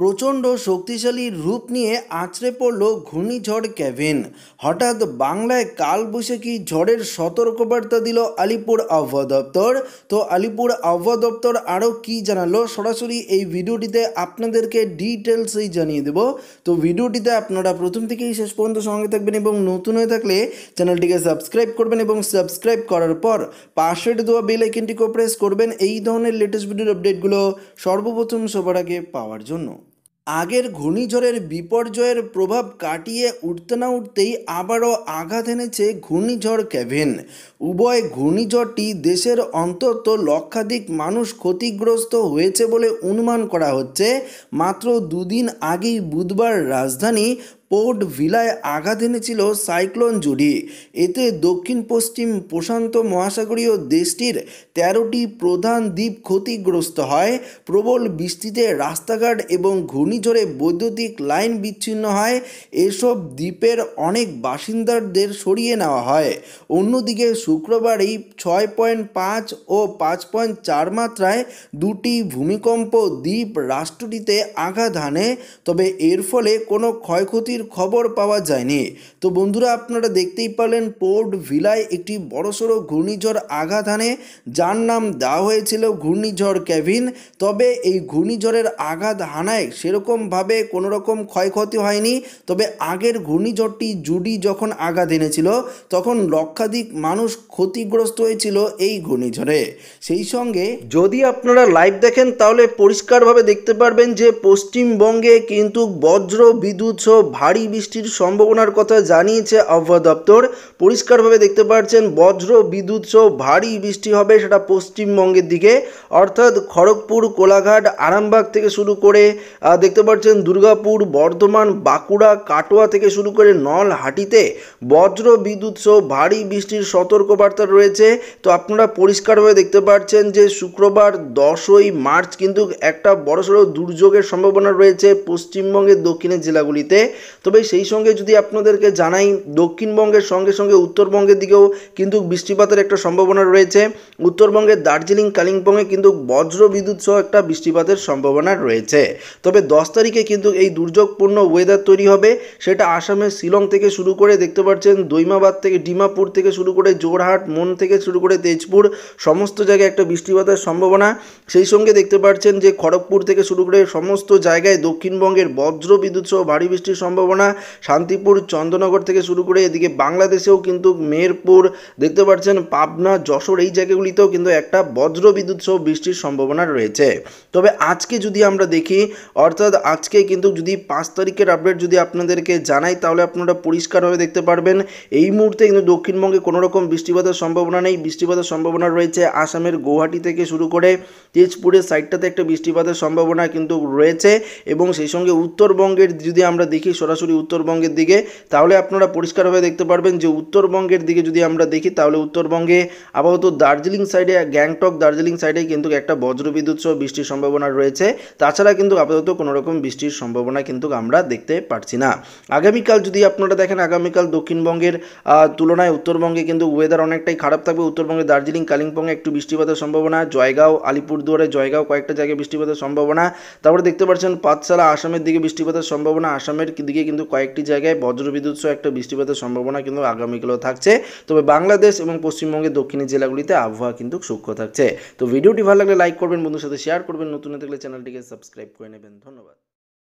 প্রচণ্ড শক্তিশালী রূপ নিয়ে আঁচড়ে পড়ল ঘূর্ণিঝড় ক্যাভিন হঠাৎ বাংলায় কালবৈশাখী ঝড়ের সতর্কবার্তা দিল আলিপুর আবহাওয়া দপ্তর তো আলিপুর আবহাওয়া দপ্তর আরও কি জানালো সরাসরি এই ভিডিওটিতে আপনাদেরকে ডিটেলসেই জানিয়ে দেব তো ভিডিওটিতে আপনারা প্রথম থেকেই শেষ পর্যন্ত সঙ্গে থাকবেন এবং নতুন হয়ে থাকলে চ্যানেলটিকে সাবস্ক্রাইব করবেন এবং সাবস্ক্রাইব করার পর পাশের দেওয়া বেল আইকনটিকেও প্রেস করবেন এই ধরনের লেটেস্ট ভিডিওর আপডেটগুলো সর্বপ্রথম সবার আগে পাওয়ার জন্য আগের ঘূর্ণিঝড়ের বিপর্যয়ের প্রভাব কাটিয়ে উঠতে না উঠতেই আবারও আঘাত এনেছে ঘূর্ণিঝড় ক্যাভেন উভয় ঘূর্ণিঝড়টি দেশের অন্তত লক্ষাধিক মানুষ ক্ষতিগ্রস্ত হয়েছে বলে অনুমান করা হচ্ছে মাত্র দুদিন আগেই বুধবার রাজধানী পোর্ট ভিলায় আঘাত এনেছিল সাইক্লোন জুডি এতে দক্ষিণ পশ্চিম প্রশান্ত মহাসাগরীয় দেশটির তেরোটি প্রধান দ্বীপ ক্ষতিগ্রস্ত হয় প্রবল বৃষ্টিতে রাস্তাঘাট এবং ঘূর্ণিঝড়ে বৈদ্যুতিক লাইন বিচ্ছিন্ন হয় এসব দ্বীপের অনেক বাসিন্দাদের সরিয়ে নেওয়া হয় অন্যদিকে শুক্রবারই ছয় পয়েন্ট পাঁচ ও পাঁচ পয়েন্ট চার মাত্রায় দুটি ভূমিকম্প দ্বীপ রাষ্ট্রটিতে আঘাত হানে তবে এর ফলে কোনো ক্ষয়ক্ষতি ক্ষতির খবর পাওয়া যায়নি তো বন্ধুরা আপনারা দেখতেই পারলেন পোর্ট ভিলায় একটি বড়সড় ঘূর্ণিঝড় আঘাত আনে যার নাম দেওয়া হয়েছিল ঘূর্ণিঝড় ক্যাভিন তবে এই ঘূর্ণিঝড়ের আঘাত হানায় সেরকমভাবে কোনোরকম ক্ষয়ক্ষতি হয়নি তবে আগের ঘূর্ণিঝড়টি জুডি যখন আঘাত এনেছিল তখন লক্ষাধিক মানুষ ক্ষতিগ্রস্ত হয়েছিল এই ঘূর্ণিঝড়ে সেই সঙ্গে যদি আপনারা লাইভ দেখেন তাহলে পরিষ্কারভাবে দেখতে পারবেন যে পশ্চিমবঙ্গে কিন্তু বজ্র বিদ্যুৎ সহ ভারী বৃষ্টির সম্ভাবনার কথা জানিয়েছে আবহাওয়া দপ্তর পরিষ্কারভাবে দেখতে পাচ্ছেন বজ্র বিদ্যুৎ সহ ভারী বৃষ্টি হবে সেটা পশ্চিমবঙ্গের দিকে অর্থাৎ খড়গপুর কোলাঘাট আরামবাগ থেকে শুরু করে দেখতে পাচ্ছেন দুর্গাপুর বর্ধমান বাঁকুড়া কাটোয়া থেকে শুরু করে নলহাটিতে বজ্র বিদ্যুৎ সহ ভারী বৃষ্টির সতর্কবার্তা রয়েছে তো আপনারা পরিষ্কারভাবে দেখতে পাচ্ছেন যে শুক্রবার দশই মার্চ কিন্তু একটা বড়সড় দুর্যোগের সম্ভাবনা রয়েছে পশ্চিমবঙ্গের দক্ষিণের জেলাগুলিতে তবে সেই সঙ্গে যদি আপনাদেরকে জানাই দক্ষিণবঙ্গের সঙ্গে সঙ্গে উত্তরবঙ্গের দিকেও কিন্তু বৃষ্টিপাতের একটা সম্ভাবনা রয়েছে উত্তরবঙ্গের দার্জিলিং কালিম্পংয়ে কিন্তু বজ্র বিদ্যুৎ সহ একটা বৃষ্টিপাতের সম্ভাবনা রয়েছে তবে দশ তারিখে কিন্তু এই দুর্যোগপূর্ণ ওয়েদার তৈরি হবে সেটা আসামের শিলং থেকে শুরু করে দেখতে পাচ্ছেন দৈমাবাদ থেকে ডিমাপুর থেকে শুরু করে জোরহাট মন থেকে শুরু করে তেজপুর সমস্ত জায়গায় একটা বৃষ্টিপাতের সম্ভাবনা সেই সঙ্গে দেখতে পাচ্ছেন যে খড়গপুর থেকে শুরু করে সমস্ত জায়গায় দক্ষিণবঙ্গের বজ্র বিদ্যুৎ সহ ভারী বৃষ্টির সম্ভাবনা পরগনা শান্তিপুর চন্দ্রনগর থেকে শুরু করে এদিকে বাংলাদেশেও কিন্তু মেহেরপুর দেখতে পাচ্ছেন পাবনা যশোর এই জায়গাগুলিতেও কিন্তু একটা বজ্র বিদ্যুৎ সহ বৃষ্টির সম্ভাবনা রয়েছে তবে আজকে যদি আমরা দেখি অর্থাৎ আজকে কিন্তু যদি পাঁচ তারিখের আপডেট যদি আপনাদেরকে জানাই তাহলে আপনারা পরিষ্কারভাবে দেখতে পারবেন এই মুহূর্তে কিন্তু দক্ষিণবঙ্গে কোনো রকম বৃষ্টিপাতের সম্ভাবনা নেই বৃষ্টিপাতের সম্ভাবনা রয়েছে আসামের গৌহাটি থেকে শুরু করে তেজপুরের সাইডটাতে একটা বৃষ্টিপাতের সম্ভাবনা কিন্তু রয়েছে এবং সেই সঙ্গে উত্তরবঙ্গের যদি আমরা দেখি সরাসরি সরাসরি উত্তরবঙ্গের দিকে তাহলে আপনারা পরিষ্কারভাবে দেখতে পারবেন যে উত্তরবঙ্গের দিকে যদি আমরা দেখি তাহলে উত্তরবঙ্গে আপাতত দার্জিলিং সাইডে গ্যাংটক দার্জিলিং সাইডে কিন্তু একটা বজ্রবিদ্যুৎ সহ বৃষ্টির সম্ভাবনা রয়েছে তাছাড়া কিন্তু আপাতত কোনো রকম বৃষ্টির সম্ভাবনা কিন্তু আমরা দেখতে পারছি না আগামীকাল যদি আপনারা দেখেন আগামীকাল দক্ষিণবঙ্গের তুলনায় উত্তরবঙ্গে কিন্তু ওয়েদার অনেকটাই খারাপ থাকবে উত্তরবঙ্গে দার্জিলিং কালিম্পংয়ে একটু বৃষ্টিপাতের সম্ভাবনা জয়গাঁও আলিপুরদুয়ারে জয়গাঁও কয়েকটা জায়গায় বৃষ্টিপাতের সম্ভাবনা তারপরে দেখতে পাচ্ছেন পাঁচশালা আসামের দিকে বৃষ্টিপাতের সম্ভাবনা আসামের দিকে কিন্তু কয়েকটি জায়গায় বজ্রবিদ্যুৎ সহ একটা বৃষ্টিপাতের সম্ভাবনা কিন্তু আগামীকালও থাকছে তবে বাংলাদেশ এবং পশ্চিমবঙ্গের দক্ষিণী জেলাগুলিতে আবহাওয়া কিন্তু সূক্ষ্ম থাকছে তো ভিডিওটি ভালো লাগলে লাইক করবেন বন্ধুর সাথে শেয়ার করবেন নতুন থাকলে চ্যানেলটিকে সাবস্ক্রাইব করে নেবেন ধন্যবাদ